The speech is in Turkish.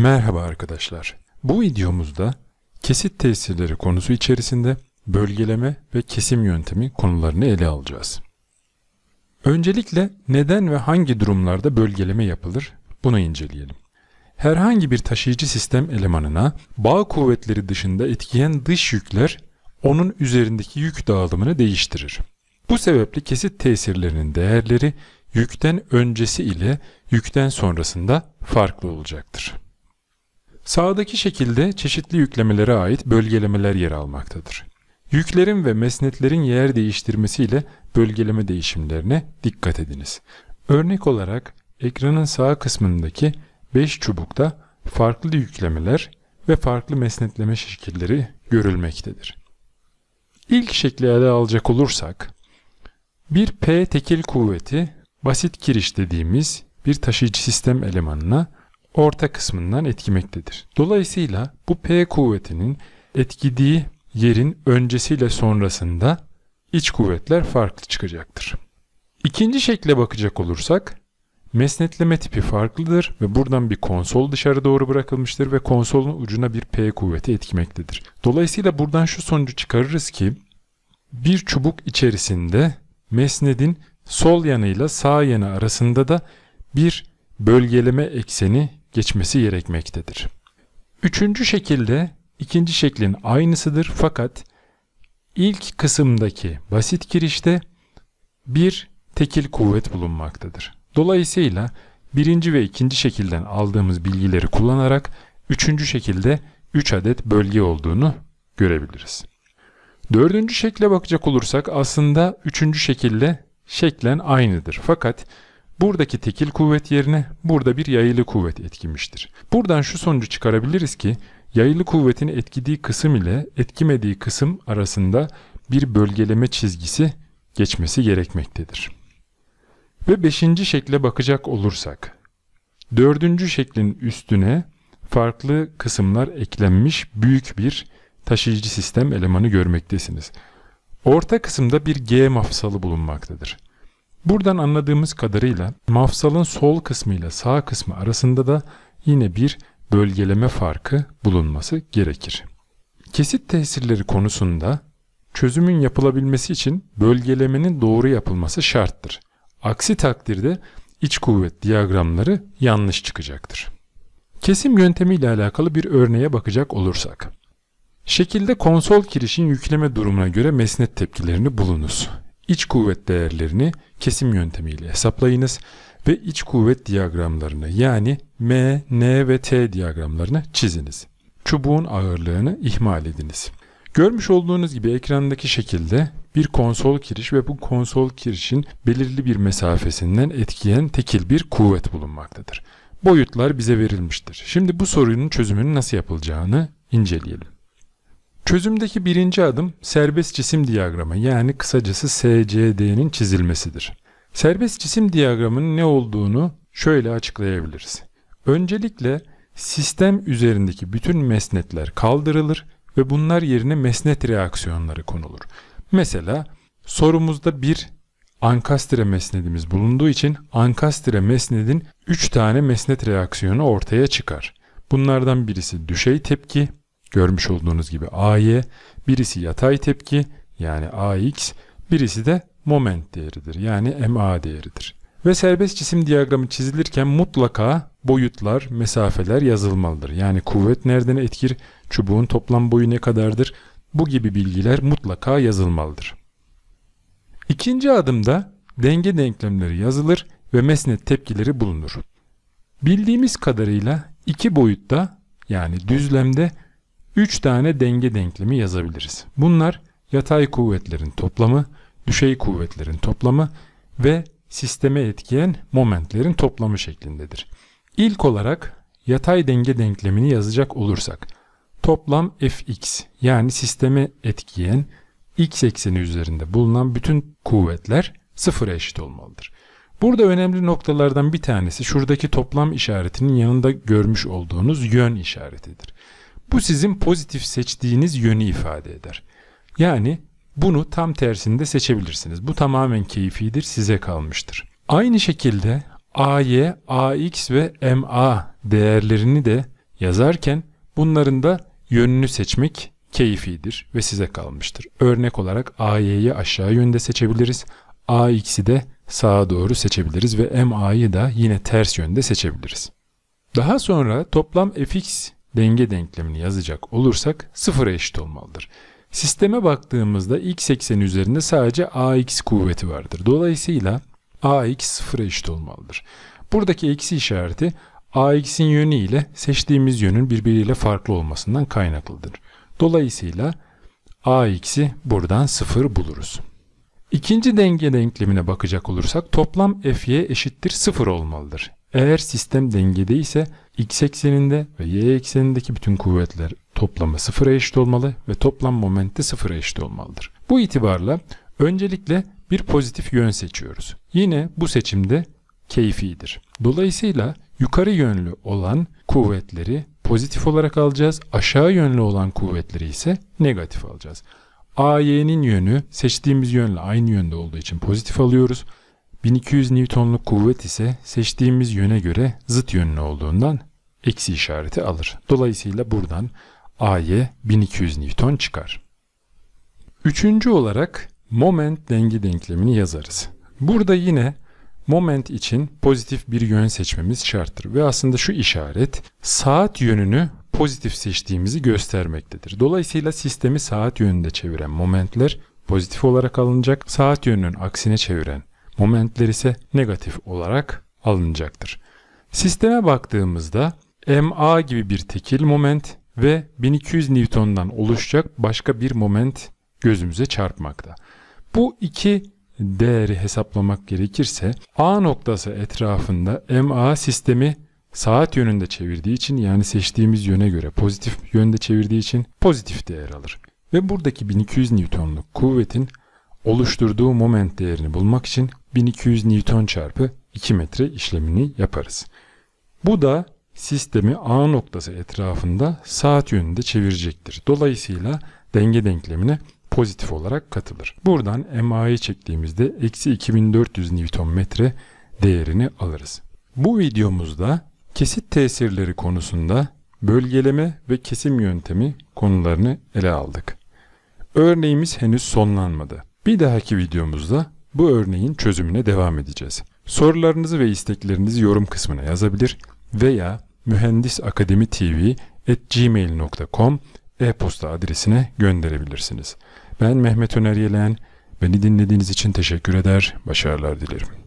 Merhaba arkadaşlar. Bu videomuzda kesit tesirleri konusu içerisinde bölgeleme ve kesim yöntemi konularını ele alacağız. Öncelikle neden ve hangi durumlarda bölgeleme yapılır bunu inceleyelim. Herhangi bir taşıyıcı sistem elemanına bağ kuvvetleri dışında etkileyen dış yükler onun üzerindeki yük dağılımını değiştirir. Bu sebeple kesit tesirlerinin değerleri yükten öncesi ile yükten sonrasında farklı olacaktır. Sağdaki şekilde çeşitli yüklemelere ait bölgelemeler yer almaktadır. Yüklerin ve mesnetlerin yer değiştirmesiyle bölgeleme değişimlerine dikkat ediniz. Örnek olarak ekranın sağ kısmındaki 5 çubukta farklı yüklemeler ve farklı mesnetleme şekilleri görülmektedir. İlk şekli ele alacak olursak, bir P tekil kuvveti basit kiriş dediğimiz bir taşıyıcı sistem elemanına orta kısmından etkimektedir. Dolayısıyla bu P kuvvetinin etkidiği yerin öncesiyle sonrasında iç kuvvetler farklı çıkacaktır. İkinci şekle bakacak olursak mesnetleme tipi farklıdır ve buradan bir konsol dışarı doğru bırakılmıştır ve konsolun ucuna bir P kuvveti etkimektedir. Dolayısıyla buradan şu sonucu çıkarırız ki bir çubuk içerisinde mesnedin sol yanıyla sağ yanı arasında da bir bölgeleme ekseni geçmesi gerekmektedir. Üçüncü şekilde ikinci şeklin aynısıdır fakat ilk kısımdaki basit girişte bir tekil kuvvet bulunmaktadır. Dolayısıyla birinci ve ikinci şekilden aldığımız bilgileri kullanarak üçüncü şekilde 3 üç adet bölge olduğunu görebiliriz. Dördüncü şekle bakacak olursak aslında üçüncü şekilde şeklen aynıdır. Fakat Buradaki tekil kuvvet yerine burada bir yayılı kuvvet etkimiştir. Buradan şu sonucu çıkarabiliriz ki yayılı kuvvetin etkidiği kısım ile etkimediği kısım arasında bir bölgeleme çizgisi geçmesi gerekmektedir. Ve beşinci şekle bakacak olursak, dördüncü şeklin üstüne farklı kısımlar eklenmiş büyük bir taşıyıcı sistem elemanı görmektesiniz. Orta kısımda bir G mafsalı bulunmaktadır. Buradan anladığımız kadarıyla mafsalın sol kısmı ile sağ kısmı arasında da yine bir bölgeleme farkı bulunması gerekir. Kesit tesirleri konusunda çözümün yapılabilmesi için bölgelemenin doğru yapılması şarttır. Aksi takdirde iç kuvvet diyagramları yanlış çıkacaktır. Kesim yöntemi ile alakalı bir örneğe bakacak olursak. Şekilde konsol kirişin yükleme durumuna göre mesnet tepkilerini bulunuz iç kuvvet değerlerini kesim yöntemiyle hesaplayınız ve iç kuvvet diyagramlarını yani M, N ve T diyagramlarını çiziniz. Çubuğun ağırlığını ihmal ediniz. Görmüş olduğunuz gibi ekrandaki şekilde bir konsol kiriş ve bu konsol kirişin belirli bir mesafesinden etkileyen tekil bir kuvvet bulunmaktadır. Boyutlar bize verilmiştir. Şimdi bu sorunun çözümünün nasıl yapılacağını inceleyelim. Çözümdeki birinci adım serbest cisim diyagramı yani kısacası SCD'nin çizilmesidir. Serbest cisim diyagramının ne olduğunu şöyle açıklayabiliriz. Öncelikle sistem üzerindeki bütün mesnetler kaldırılır ve bunlar yerine mesnet reaksiyonları konulur. Mesela sorumuzda bir ankastre mesnedimiz bulunduğu için ankastre mesnedin 3 tane mesnet reaksiyonu ortaya çıkar. Bunlardan birisi düşey tepki, Görmüş olduğunuz gibi AY birisi yatay tepki yani AX birisi de moment değeridir yani MA değeridir. Ve serbest cisim diyagramı çizilirken mutlaka boyutlar, mesafeler yazılmalıdır. Yani kuvvet nereden etkir, çubuğun toplam boyu ne kadardır bu gibi bilgiler mutlaka yazılmalıdır. İkinci adımda denge denklemleri yazılır ve mesnet tepkileri bulunur. Bildiğimiz kadarıyla iki boyutta yani düzlemde 3 tane denge denklemi yazabiliriz. Bunlar yatay kuvvetlerin toplamı, düşey kuvvetlerin toplamı ve sisteme etkiyen momentlerin toplamı şeklindedir. İlk olarak yatay denge denklemini yazacak olursak toplam fx yani sisteme etkiyen x ekseni üzerinde bulunan bütün kuvvetler sıfıra eşit olmalıdır. Burada önemli noktalardan bir tanesi şuradaki toplam işaretinin yanında görmüş olduğunuz yön işaretidir. Bu sizin pozitif seçtiğiniz yönü ifade eder. Yani bunu tam tersinde seçebilirsiniz. Bu tamamen keyfidir, size kalmıştır. Aynı şekilde AY, AX ve MA değerlerini de yazarken bunların da yönünü seçmek keyfidir ve size kalmıştır. Örnek olarak AY'yi aşağı yönde seçebiliriz. AX'i de sağa doğru seçebiliriz ve MA'yı da yine ters yönde seçebiliriz. Daha sonra toplam fx denge denklemini yazacak olursak sıfıra eşit olmalıdır. Sisteme baktığımızda x ekseni üzerinde sadece ax kuvveti vardır. Dolayısıyla ax sıfıra eşit olmalıdır. Buradaki eksi işareti ax'in yönü ile seçtiğimiz yönün birbiriyle farklı olmasından kaynaklıdır. Dolayısıyla ax'i buradan sıfır buluruz. İkinci denge denklemine bakacak olursak toplam fy eşittir 0 olmalıdır. Eğer sistem dengede ise x ekseninde ve y eksenindeki bütün kuvvetler toplamı sıfıra eşit olmalı ve toplam moment de sıfıra eşit olmalıdır. Bu itibarla öncelikle bir pozitif yön seçiyoruz. Yine bu seçimde keyfidir. Dolayısıyla yukarı yönlü olan kuvvetleri pozitif olarak alacağız. Aşağı yönlü olan kuvvetleri ise negatif alacağız. A, Y'nin yönü seçtiğimiz yönle aynı yönde olduğu için pozitif alıyoruz. 1200 Newton'luk kuvvet ise seçtiğimiz yöne göre zıt yönlü olduğundan eksi işareti alır. Dolayısıyla buradan AY 1200 Newton çıkar. Üçüncü olarak moment dengi denklemini yazarız. Burada yine moment için pozitif bir yön seçmemiz şarttır ve aslında şu işaret saat yönünü pozitif seçtiğimizi göstermektedir. Dolayısıyla sistemi saat yönünde çeviren momentler pozitif olarak alınacak, saat yönünün aksine çeviren momentler ise negatif olarak alınacaktır. Sisteme baktığımızda MA gibi bir tekil moment ve 1200 Newton'dan oluşacak başka bir moment gözümüze çarpmakta. Bu iki değeri hesaplamak gerekirse A noktası etrafında MA sistemi Saat yönünde çevirdiği için yani seçtiğimiz yöne göre pozitif yönde çevirdiği için pozitif değer alır. Ve buradaki 1200 Newton'luk kuvvetin oluşturduğu moment değerini bulmak için 1200 Newton çarpı 2 metre işlemini yaparız. Bu da sistemi A noktası etrafında saat yönünde çevirecektir. Dolayısıyla denge denklemine pozitif olarak katılır. Buradan MA'yı çektiğimizde eksi 2400 newton metre değerini alırız. Bu videomuzda Kesit tesirleri konusunda bölgeleme ve kesim yöntemi konularını ele aldık. Örneğimiz henüz sonlanmadı. Bir dahaki videomuzda bu örneğin çözümüne devam edeceğiz. Sorularınızı ve isteklerinizi yorum kısmına yazabilir veya mühendisakademitv.gmail.com e-posta adresine gönderebilirsiniz. Ben Mehmet Öner Yelen, beni dinlediğiniz için teşekkür eder, başarılar dilerim.